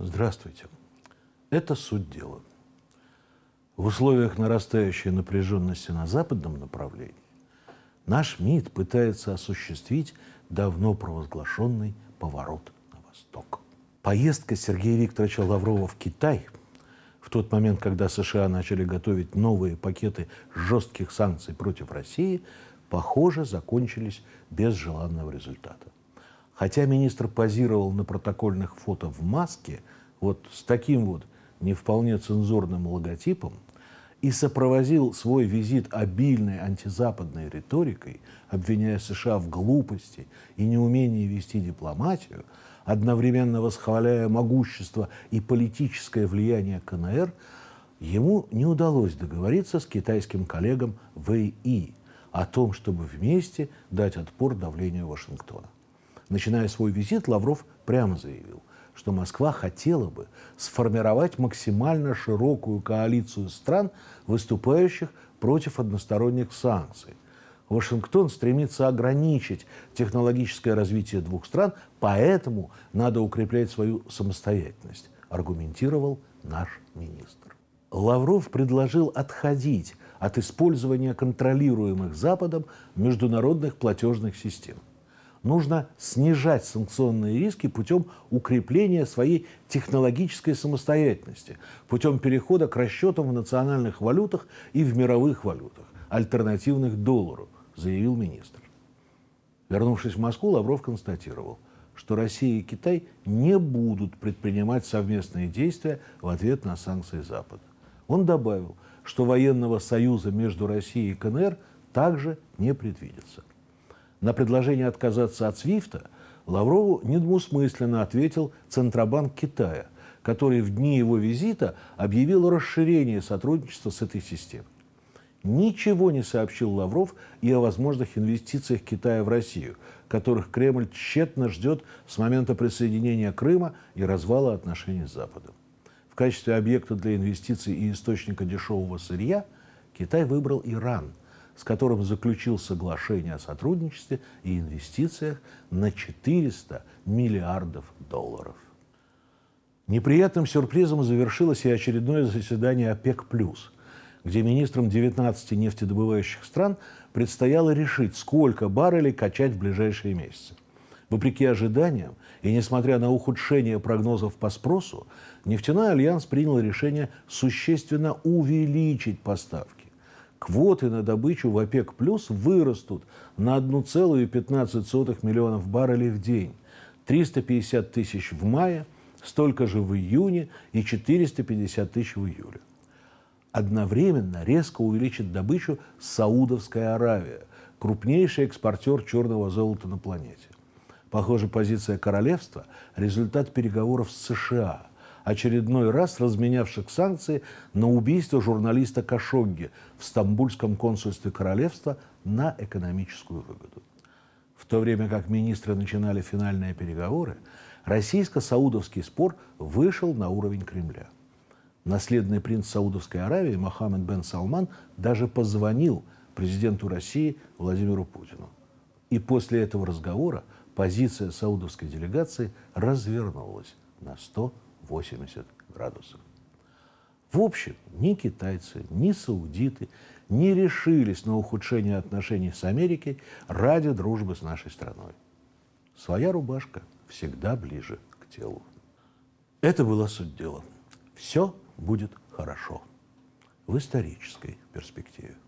Здравствуйте. Это суть дела. В условиях нарастающей напряженности на западном направлении наш МИД пытается осуществить давно провозглашенный поворот на восток. Поездка Сергея Викторовича Лаврова в Китай в тот момент, когда США начали готовить новые пакеты жестких санкций против России, похоже, закончились без желанного результата. Хотя министр позировал на протокольных фото в маске, вот с таким вот не вполне цензурным логотипом, и сопровозил свой визит обильной антизападной риторикой, обвиняя США в глупости и неумении вести дипломатию, одновременно восхваляя могущество и политическое влияние КНР, ему не удалось договориться с китайским коллегом Ви о том, чтобы вместе дать отпор давлению Вашингтона. Начиная свой визит, Лавров прямо заявил, что Москва хотела бы сформировать максимально широкую коалицию стран, выступающих против односторонних санкций. Вашингтон стремится ограничить технологическое развитие двух стран, поэтому надо укреплять свою самостоятельность, аргументировал наш министр. Лавров предложил отходить от использования контролируемых Западом международных платежных систем нужно снижать санкционные риски путем укрепления своей технологической самостоятельности, путем перехода к расчетам в национальных валютах и в мировых валютах, альтернативных доллару, заявил министр. Вернувшись в Москву, Лавров констатировал, что Россия и Китай не будут предпринимать совместные действия в ответ на санкции Запада. Он добавил, что военного союза между Россией и КНР также не предвидится. На предложение отказаться от Свифта Лаврову недвусмысленно ответил Центробанк Китая, который в дни его визита объявил расширение сотрудничества с этой системой. Ничего не сообщил Лавров и о возможных инвестициях Китая в Россию, которых Кремль тщетно ждет с момента присоединения Крыма и развала отношений с Западом. В качестве объекта для инвестиций и источника дешевого сырья Китай выбрал Иран – с которым заключил соглашение о сотрудничестве и инвестициях на 400 миллиардов долларов. Неприятным сюрпризом завершилось и очередное заседание ОПЕК+, где министрам 19 нефтедобывающих стран предстояло решить, сколько баррелей качать в ближайшие месяцы. Вопреки ожиданиям и несмотря на ухудшение прогнозов по спросу, нефтяной альянс принял решение существенно увеличить поставки квоты на добычу в ОПЕК+, плюс вырастут на 1,15 миллионов баррелей в день. 350 тысяч в мае, столько же в июне и 450 тысяч в июле. Одновременно резко увеличит добычу Саудовская Аравия, крупнейший экспортер черного золота на планете. Похоже, позиция королевства – результат переговоров с США – очередной раз разменявших санкции на убийство журналиста Кашогги в Стамбульском консульстве королевства на экономическую выгоду. В то время как министры начинали финальные переговоры, российско-саудовский спор вышел на уровень Кремля. Наследный принц Саудовской Аравии Мохаммед бен Салман даже позвонил президенту России Владимиру Путину. И после этого разговора позиция саудовской делегации развернулась на 100%. 80 градусов. В общем, ни китайцы, ни саудиты не решились на ухудшение отношений с Америкой ради дружбы с нашей страной. Своя рубашка всегда ближе к телу. Это была суть дела. Все будет хорошо в исторической перспективе.